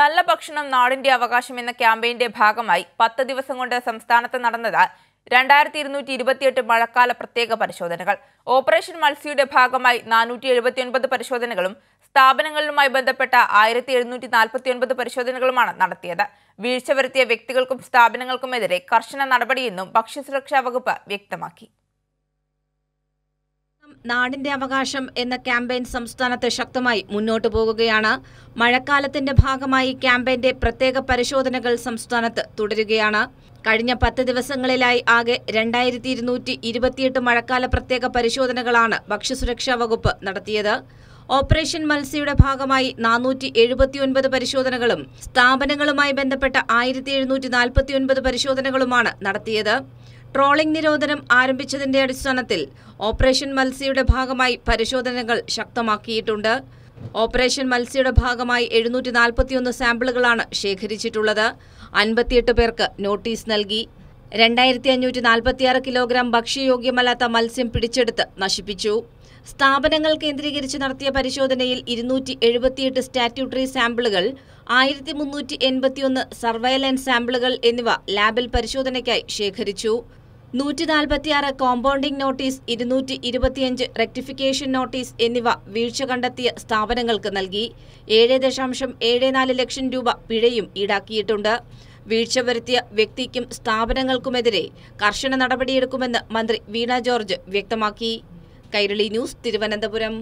നല്ല ഭക്ഷണം നാടിന്റെ അവകാശം എന്ന ക്യാമ്പയിന്റെ ഭാഗമായി പത്ത് ദിവസം കൊണ്ട് സംസ്ഥാനത്ത് നടന്നത് രണ്ടായിരത്തി ഇരുന്നൂറ്റി ഇരുപത്തിയെട്ട് മഴക്കാല പ്രത്യേക പരിശോധനകൾ ഓപ്പറേഷൻ മത്സ്യയുടെ ഭാഗമായി നാനൂറ്റി എഴുപത്തിയൊൻപത് പരിശോധനകളും സ്ഥാപനങ്ങളിലുമായി ബന്ധപ്പെട്ട ആയിരത്തി എഴുന്നൂറ്റി നാൽപ്പത്തിയൊൻപത് പരിശോധനകളുമാണ് നടത്തിയത് വീഴ്ച വരുത്തിയ വ്യക്തികൾക്കും സ്ഥാപനങ്ങൾക്കുമെതിരെ കർശന നടപടിയെന്നും ഭക്ഷ്യസുരക്ഷാ വകുപ്പ് വ്യക്തമാക്കി നാടിന്റെ അവകാശം എന്ന ക്യാമ്പയിൻ സംസ്ഥാനത്ത് ശക്തമായി മുന്നോട്ടു പോകുകയാണ് മഴക്കാലത്തിന്റെ ഭാഗമായി ക്യാമ്പയിന്റെ പ്രത്യേക പരിശോധനകൾ സംസ്ഥാനത്ത് തുടരുകയാണ് കഴിഞ്ഞ പത്ത് ദിവസങ്ങളിലായി ആകെ രണ്ടായിരത്തി ഇരുന്നൂറ്റി ഇരുപത്തിയെട്ട് മഴക്കാല പ്രത്യേക പരിശോധനകളാണ് ഭക്ഷ്യസുരക്ഷാ വകുപ്പ് നടത്തിയത് ഓപ്പറേഷൻ മത്സ്യയുടെ ഭാഗമായി നാനൂറ്റി എഴുപത്തിയൊൻപത് പരിശോധനകളും സ്ഥാപനങ്ങളുമായി ബന്ധപ്പെട്ട ആയിരത്തി എഴുന്നൂറ്റി നാൽപ്പത്തിയൊൻപത് പരിശോധനകളുമാണ് നടത്തിയത് ട്രോളിംഗ് നിരോധനം ആരംഭിച്ചതിന്റെ അടിസ്ഥാനത്തിൽ ഓപ്പറേഷൻ മത്സ്യയുടെ ഭാഗമായി പരിശോധനകൾ ശക്തമാക്കിയിട്ടുണ്ട് ഓപ്പറേഷൻ മത്സ്യയുടെ ഭാഗമായി എഴുന്നൂറ്റി നാൽപ്പത്തിയൊന്ന് സാമ്പിളുകളാണ് ശേഖരിച്ചിട്ടുള്ളത് അൻപത്തിയെട്ട് പേർക്ക് നോട്ടീസ് നൽകി രണ്ടായിരത്തി അഞ്ഞൂറ്റി നാൽപ്പത്തിയാറ് കിലോഗ്രാം ഭക്ഷ്യയോഗ്യമല്ലാത്ത മത്സ്യം പിടിച്ചെടുത്ത് നശിപ്പിച്ചു സ്ഥാപനങ്ങൾ കേന്ദ്രീകരിച്ച് നടത്തിയ പരിശോധനയിൽ ഇരുന്നൂറ്റി എഴുപത്തിയെട്ട് സ്റ്റാറ്റ്യൂട്ടറി സാമ്പിളുകൾ ആയിരത്തി മുന്നൂറ്റി എൺപത്തിയൊന്ന് സർവൈലൻസ് സാമ്പിളുകൾ എന്നിവ ലാബിൽ പരിശോധനയ്ക്കായി ശേഖരിച്ചു നൂറ്റി നാൽപ്പത്തിയാറ് കോമ്പൗണ്ടിംഗ് നോട്ടീസ് ഇരുന്നൂറ്റി ഇരുപത്തിയഞ്ച് റെക്ടിഫിക്കേഷൻ നോട്ടീസ് എന്നിവ വീഴ്ച കണ്ടെത്തിയ സ്ഥാപനങ്ങൾക്ക് നൽകി ഏഴ് ദശാംശം ഏഴ് നാല് ലക്ഷം രൂപ പിഴയും ഈടാക്കിയിട്ടുണ്ട് വീഴ്ച വരുത്തിയ വ്യക്തിക്കും സ്ഥാപനങ്ങൾക്കുമെതിരെ കർശന നടപടിയെടുക്കുമെന്ന് മന്ത്രി വീണ ജോർജ് വ്യക്തമാക്കി കൈരളി ന്യൂസ് തിരുവനന്തപുരം